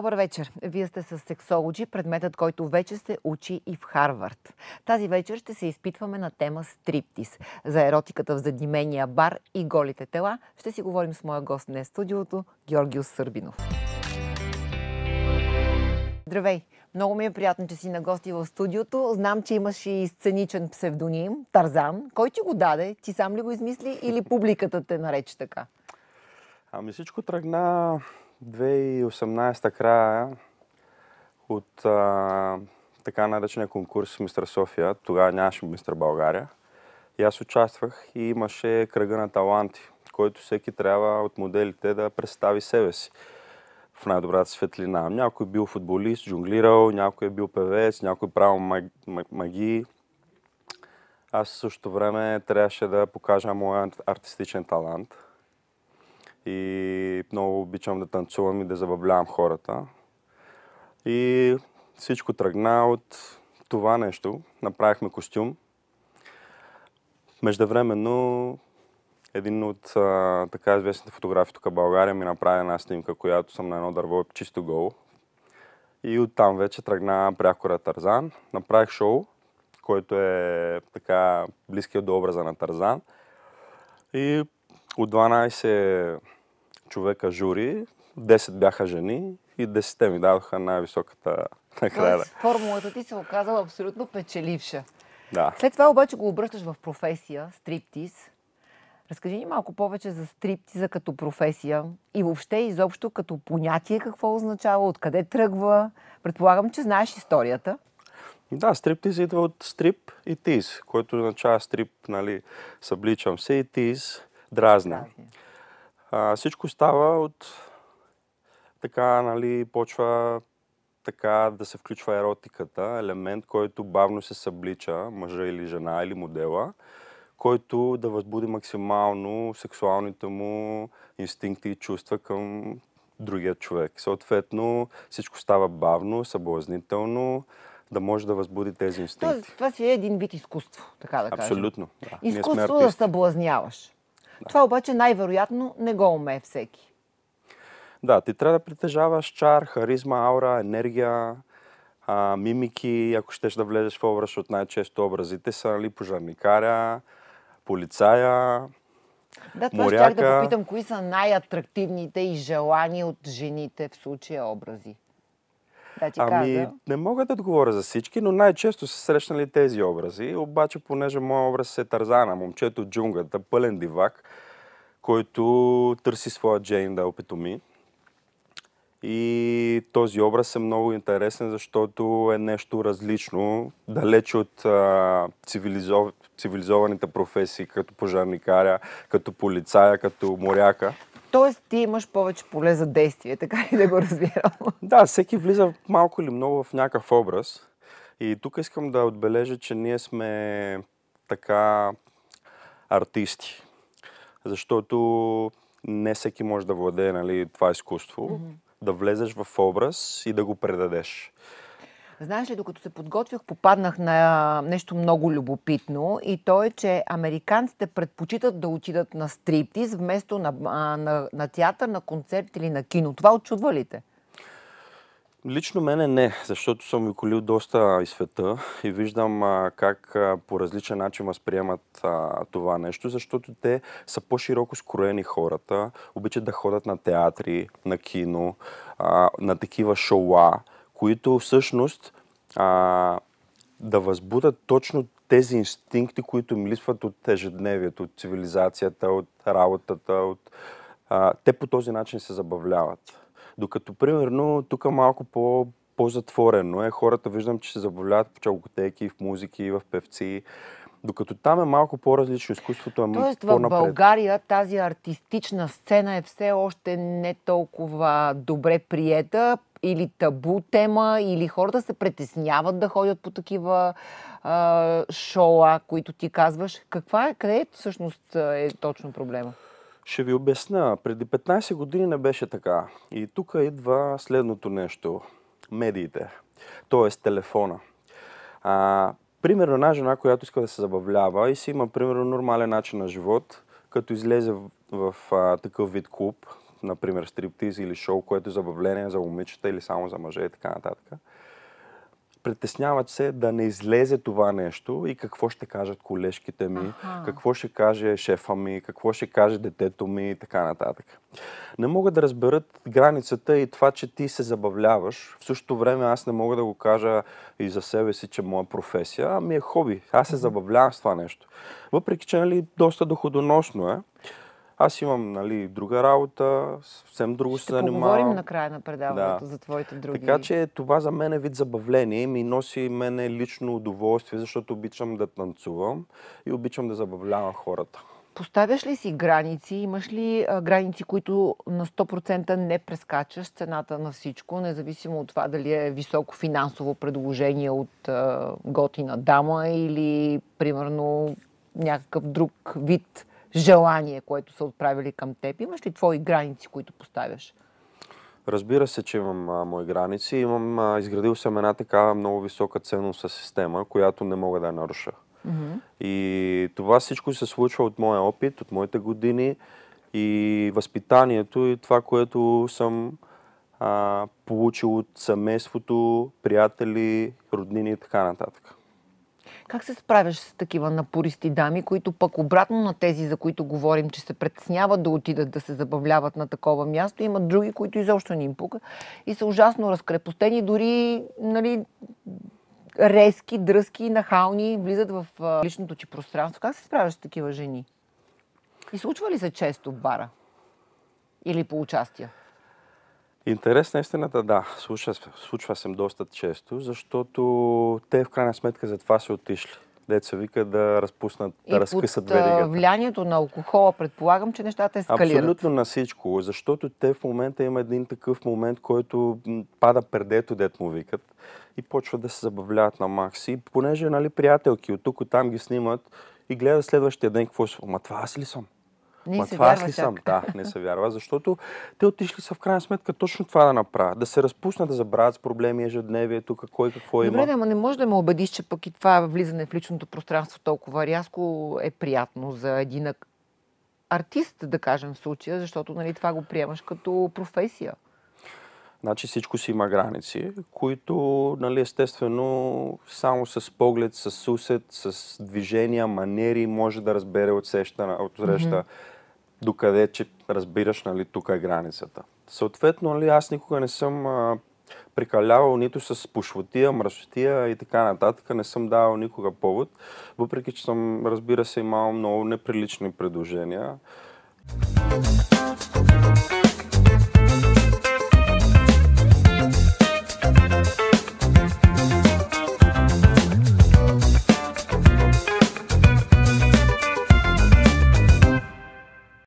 Добър вечер! Вие сте с сексологи, предметът, който вече се учи и в Харвард. Тази вечер ще се изпитваме на тема стриптиз. За еротиката в задимения бар и голите тела ще си говорим с моя гост днес в студиото Георгиус Сърбинов. Здравей! Много ми е приятно, че си на гости в студиото. Знам, че имаш и сценичен псевдоним, Тарзан. Кой ти го даде? Ти сам ли го измисли или публиката те нарече така? Ами всичко тръгна 2018 края от а, така наречения конкурс Мистер София, тогава нямаше Мистер България, и аз участвах и имаше кръга на таланти, който всеки трябва от моделите да представи себе си в най-добрата светлина. Някой бил футболист, джунглирал, някой е бил певец, някой е правил маг... магии. Аз в същото време трябваше да покажа моят артистичен талант – и много обичам да танцувам и да забавлявам хората. И всичко тръгна от това нещо. Направихме костюм. Междувременно един от а, така известните фотографи тук в България ми направи една снимка, която съм на едно дърво чисто гол. И оттам вече тръгна прякора Тарзан. Направих шоу, който е така близкият до образа на Тарзан. И около 12 човека жури, 10 бяха жени и 10 ми дадоха най-високата награда. Тоест, формулата ти се оказала абсолютно печеливша. Да. След това обаче го обръщаш в професия, стриптиз. Разкажи ни малко повече за стриптиза като професия и въобще изобщо като понятие какво означава, откъде тръгва. Предполагам, че знаеш историята. Да, стриптиз идва от стрип и тиз, който означава стрип, нали, събличам се и тиз дразни. А, всичко става от така, нали, почва така да се включва еротиката, елемент, който бавно се съблича, мъжа или жена или модела, който да възбуди максимално сексуалните му инстинкти и чувства към другия човек. Съответно, всичко става бавно, съблазнително, да може да възбуди тези инстинкти. Това, това си е един вид изкуство, така да кажем. Абсолютно. Да. Изкуство да съблазняваш. Да. Е, това обаче най-вероятно не го умее всеки. Да, ти трябва да притежаваш чар, харизма, аура, енергия, а, мимики, ако щеш да влезеш в образ от най-често образите са нали, пожарникаря, полицая, да, това моряка. ще да попитам, кои са най-атрактивните и желани от жените в случая образи? Да, ами, каза. не мога да отговоря за всички, но най-често са срещнали тези образи. Обаче, понеже моят образ е Тарзана, момчето от джунглата, пълен дивак, който търси своя Джейн да опитоми. И този образ е много интересен, защото е нещо различно, далеч от а, цивилизов... цивилизованите професии, като пожарникаря, като полицая, като моряка. Тоест ти имаш повече поле за действие, така ли да го разбирам? да, всеки влиза малко или много в някакъв образ. И тук искам да отбележа, че ние сме така артисти. Защото не всеки може да владее нали, това изкуство. Mm-hmm. Да влезеш в образ и да го предадеш. Знаеш ли, докато се подготвях, попаднах на нещо много любопитно и то е, че американците предпочитат да отидат на стриптиз вместо на, а, на, на театър, на концерт или на кино. Това очудва ли те? Лично мене не, защото съм виколил доста и света и виждам а, как а, по различен начин възприемат а, това нещо, защото те са по-широко скроени хората, обичат да ходят на театри, на кино, а, на такива шоуа които всъщност а, да възбудат точно тези инстинкти, които ми липсват от ежедневието, от цивилизацията, от работата, от... А, те по този начин се забавляват. Докато, примерно, тук малко по, по-затворено е. Хората виждам, че се забавляват в чалкотеки, в музики, в певци. Докато там е малко по-различно, изкуството е Тоест, по-напред. в България тази артистична сцена е все още не толкова добре приета или табу тема, или хората се притесняват да ходят по такива а, шоуа, които ти казваш. Каква е, къде е всъщност е точно проблема? Ще ви обясня. Преди 15 години не беше така. И тук идва следното нещо. Медиите. Тоест телефона. А, Примерно една жена, която иска да се забавлява и си има, примерно, нормален начин на живот, като излезе в, в а, такъв вид клуб, например стриптиз или шоу, което е забавление за момичета или само за мъже и така нататък, притесняват се да не излезе това нещо и какво ще кажат колежките ми, Аха. какво ще каже шефа ми, какво ще каже детето ми и така нататък. Не могат да разберат границата и това, че ти се забавляваш. В същото време аз не мога да го кажа и за себе си, че моя професия, ами е хоби. Аз се забавлявам с това нещо. Въпреки, че нали, доста доходоносно е. Аз имам нали, друга работа, съвсем друго ще се занимавам. Ще поговорим на края на предаването да. за твоите други. Така че това за мен е вид забавление ми носи мене лично удоволствие, защото обичам да танцувам и обичам да забавлявам хората. Поставяш ли си граници? Имаш ли а, граници, които на 100% не прескачаш цената на всичко, независимо от това дали е високо финансово предложение от а, готина дама или, примерно, някакъв друг вид желание, което са отправили към теб? Имаш ли твои граници, които поставяш? Разбира се, че имам а, мои граници. Имам, а, изградил съм една такава много висока ценностна система, която не мога да я наруша. Mm-hmm. И това всичко се случва от моя опит, от моите години и възпитанието и това, което съм а, получил от семейството, приятели, роднини и така нататък. Как се справяш с такива напористи дами, които пък обратно на тези, за които говорим, че се предсняват да отидат да се забавляват на такова място, имат други, които изобщо не им пука и са ужасно разкрепостени, дори нали, резки, дръзки, нахални, влизат в личното ти пространство. Как се справяш с такива жени? И случва ли се често в бара? Или по участие? Интерес на истината, да, случва, случва се доста често, защото те в крайна сметка за това са отишли. Деца вика да разпуснат, и да разкъсат под, веригата. влиянието на алкохола предполагам, че нещата ескалират. Абсолютно на всичко, защото те в момента има един такъв момент, който пада предето, дет му викат и почват да се забавляват на макси. И понеже нали, приятелки от тук от там ги снимат и гледат следващия ден какво е. ама това аз ли съм? Не Ма това аз ли съм? Да, не се вярва, защото те отишли са в крайна сметка точно това да направят. Да се разпуснат, да забравят с проблеми ежедневието, кой какво има. Добре, ама не може да ме убедиш, че пък и това влизане в личното пространство толкова рязко е приятно за един артист, да кажем в случая, защото нали, това го приемаш като професия. Значи всичко си има граници, които, нали, естествено, само с поглед, с сусед, с движения, манери, може да разбере от среща, от среща mm-hmm. докъде, че разбираш, нали, тук е границата. Съответно, нали, аз никога не съм а, прикалявал нито с пушвотия, мръсотия и така нататък. Не съм давал никога повод, въпреки че съм, разбира се, имал много неприлични предложения.